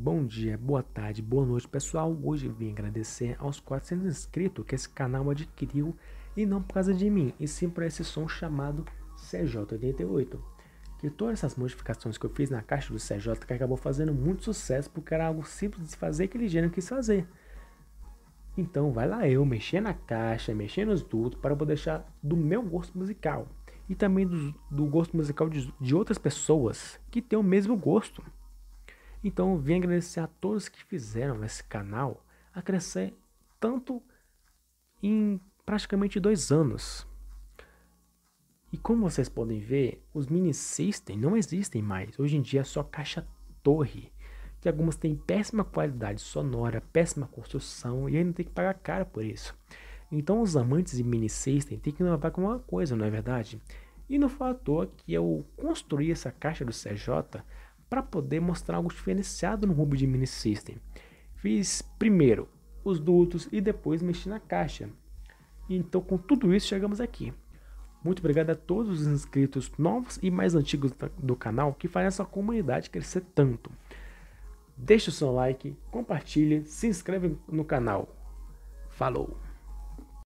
Bom dia, boa tarde, boa noite pessoal. Hoje vim agradecer aos 400 inscritos que esse canal adquiriu e não por causa de mim, e sim por esse som chamado CJ88. Que todas essas modificações que eu fiz na caixa do CJ que acabou fazendo muito sucesso porque era algo simples de fazer que ele não quis fazer. Então vai lá eu mexer na caixa, mexer nos dutos para eu poder deixar do meu gosto musical e também do, do gosto musical de, de outras pessoas que têm o mesmo gosto. Então eu vim agradecer a todos que fizeram esse canal a crescer tanto em praticamente dois anos. E como vocês podem ver, os mini system não existem mais. Hoje em dia é só caixa torre, que algumas têm péssima qualidade sonora, péssima construção e ainda tem que pagar caro por isso. Então os amantes de mini system têm que inovar com uma coisa, não é verdade? E não foi à toa que eu construí essa caixa do CJ para poder mostrar algo diferenciado no Ruby de Mini System. Fiz primeiro os dutos e depois mexi na caixa. Então, com tudo isso, chegamos aqui. Muito obrigado a todos os inscritos novos e mais antigos do canal que fazem essa comunidade crescer tanto. Deixe o seu like, compartilhe, se inscreve no canal. Falou!